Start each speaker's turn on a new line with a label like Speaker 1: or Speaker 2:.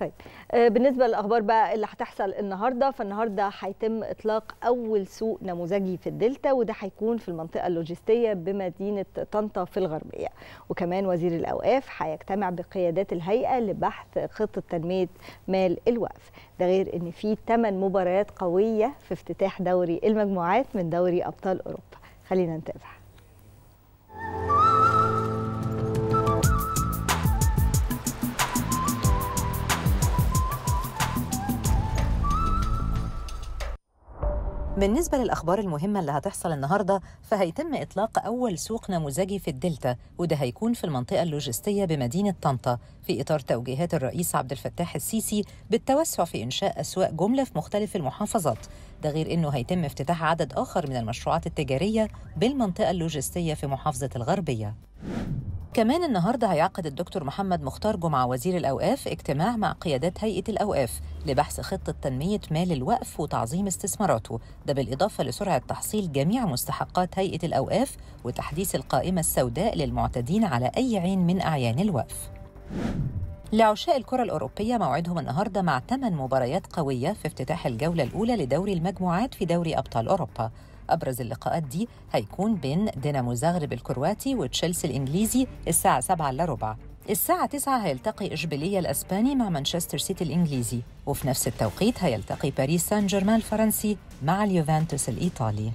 Speaker 1: طيب آه، بالنسبه للاخبار بقى اللي هتحصل النهارده فالنهارده هيتم اطلاق اول سوق نموذجي في الدلتا وده هيكون في المنطقه اللوجستيه بمدينه طنطا في الغربيه وكمان وزير الاوقاف هيجتمع بقيادات الهيئه لبحث خطه تنميه مال الوقف ده غير ان في 8 مباريات قويه في افتتاح دوري المجموعات من دوري ابطال اوروبا خلينا نتابع
Speaker 2: بالنسبة للأخبار المهمة اللي هتحصل النهاردة فهيتم إطلاق أول سوق نموذجي في الدلتا وده هيكون في المنطقة اللوجستية بمدينة طنطا في إطار توجيهات الرئيس عبد الفتاح السيسي بالتوسع في إنشاء أسواق جملة في مختلف المحافظات ده غير إنه هيتم افتتاح عدد آخر من المشروعات التجارية بالمنطقة اللوجستية في محافظة الغربية كمان النهارده هيعقد الدكتور محمد مختار جمعه وزير الاوقاف اجتماع مع قيادات هيئه الاوقاف لبحث خطه تنميه مال الوقف وتعظيم استثماراته ده بالاضافه لسرعه تحصيل جميع مستحقات هيئه الاوقاف وتحديث القائمه السوداء للمعتدين على اي عين من اعيان الوقف لعشاء الكرة الأوروبية موعدهم النهاردة مع ثمان مباريات قوية في افتتاح الجولة الأولى لدوري المجموعات في دوري أبطال أوروبا أبرز اللقاءات دي هيكون بين دينامو زغرب الكرواتي وتشيلسي الإنجليزي الساعة 7 إلا ربع الساعة 9 هيلتقي إشبيلية الأسباني مع مانشستر سيتي الإنجليزي وفي نفس التوقيت هيلتقي باريس سان جيرمان الفرنسي مع اليوفنتوس الإيطالي